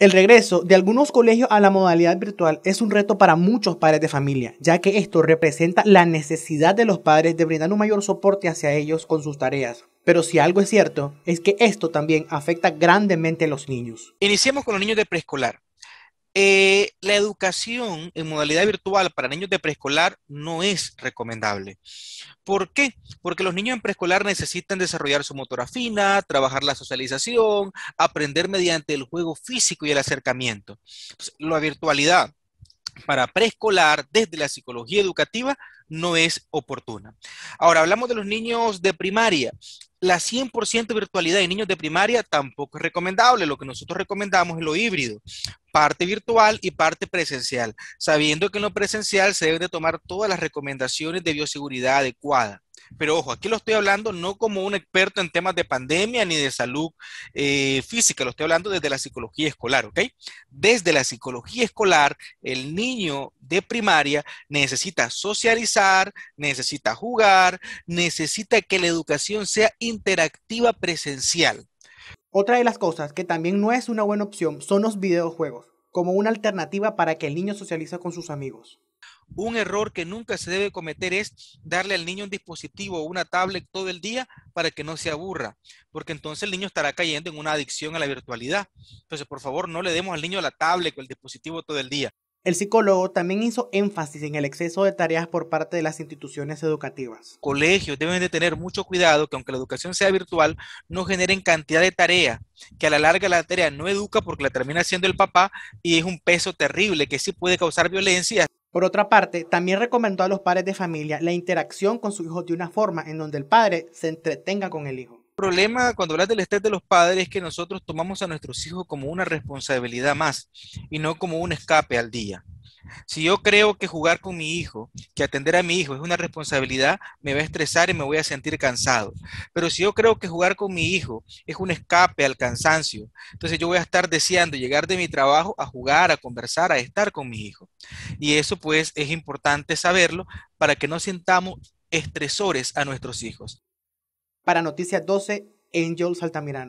El regreso de algunos colegios a la modalidad virtual es un reto para muchos padres de familia, ya que esto representa la necesidad de los padres de brindar un mayor soporte hacia ellos con sus tareas. Pero si algo es cierto, es que esto también afecta grandemente a los niños. Iniciemos con los niños de preescolar. Eh, la educación en modalidad virtual para niños de preescolar no es recomendable. ¿Por qué? Porque los niños en preescolar necesitan desarrollar su motora fina, trabajar la socialización, aprender mediante el juego físico y el acercamiento. la virtualidad para preescolar desde la psicología educativa no es oportuna. Ahora hablamos de los niños de primaria. La 100% virtualidad de niños de primaria tampoco es recomendable. Lo que nosotros recomendamos es lo híbrido parte virtual y parte presencial, sabiendo que en lo presencial se deben tomar todas las recomendaciones de bioseguridad adecuada. Pero ojo, aquí lo estoy hablando no como un experto en temas de pandemia ni de salud eh, física, lo estoy hablando desde la psicología escolar, ¿ok? Desde la psicología escolar, el niño de primaria necesita socializar, necesita jugar, necesita que la educación sea interactiva presencial. Otra de las cosas que también no es una buena opción son los videojuegos, como una alternativa para que el niño socialice con sus amigos. Un error que nunca se debe cometer es darle al niño un dispositivo o una tablet todo el día para que no se aburra, porque entonces el niño estará cayendo en una adicción a la virtualidad. Entonces, por favor, no le demos al niño la tablet o el dispositivo todo el día. El psicólogo también hizo énfasis en el exceso de tareas por parte de las instituciones educativas. Colegios deben de tener mucho cuidado que aunque la educación sea virtual, no generen cantidad de tarea, que a la larga la tarea no educa porque la termina haciendo el papá y es un peso terrible que sí puede causar violencia. Por otra parte, también recomendó a los padres de familia la interacción con su hijo de una forma en donde el padre se entretenga con el hijo problema cuando hablas del estrés de los padres es que nosotros tomamos a nuestros hijos como una responsabilidad más y no como un escape al día. Si yo creo que jugar con mi hijo, que atender a mi hijo es una responsabilidad, me va a estresar y me voy a sentir cansado. Pero si yo creo que jugar con mi hijo es un escape al cansancio, entonces yo voy a estar deseando llegar de mi trabajo a jugar, a conversar, a estar con mi hijo. Y eso pues es importante saberlo para que no sintamos estresores a nuestros hijos para Noticias 12, Angel Saltamirano.